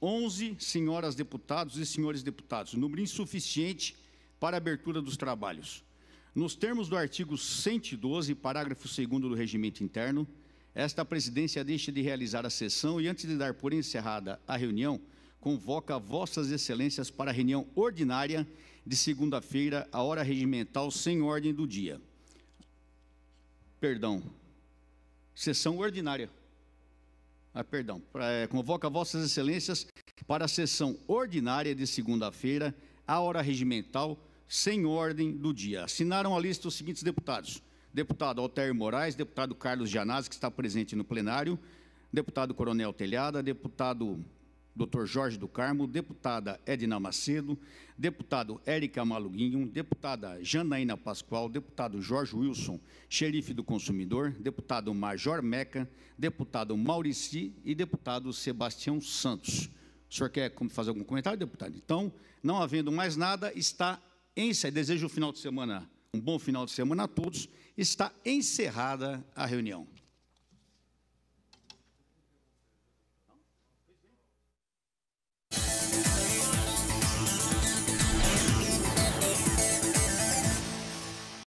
11 senhoras deputados e senhores deputados, número insuficiente para abertura dos trabalhos. Nos termos do artigo 112, parágrafo 2 do Regimento Interno, esta presidência deixa de realizar a sessão e, antes de dar por encerrada a reunião, convoca vossas excelências para a reunião ordinária de segunda-feira, a hora regimental, sem ordem do dia. Perdão. Sessão ordinária ah, perdão, é, convoca vossas excelências para a sessão ordinária de segunda-feira, à hora regimental, sem ordem do dia. Assinaram a lista os seguintes deputados. Deputado Altair Moraes, deputado Carlos Janazzi, que está presente no plenário, deputado Coronel Telhada, deputado Dr. Jorge do Carmo, deputada Edna Macedo, deputado Érica Maluguinho, deputada Janaína Pascoal, deputado Jorge Wilson, xerife do consumidor, deputado Major Meca, deputado Maurici e deputado Sebastião Santos. O senhor quer fazer algum comentário, deputado? Então, não havendo mais nada, está em desejo um final de semana, um bom final de semana a todos. Está encerrada a reunião.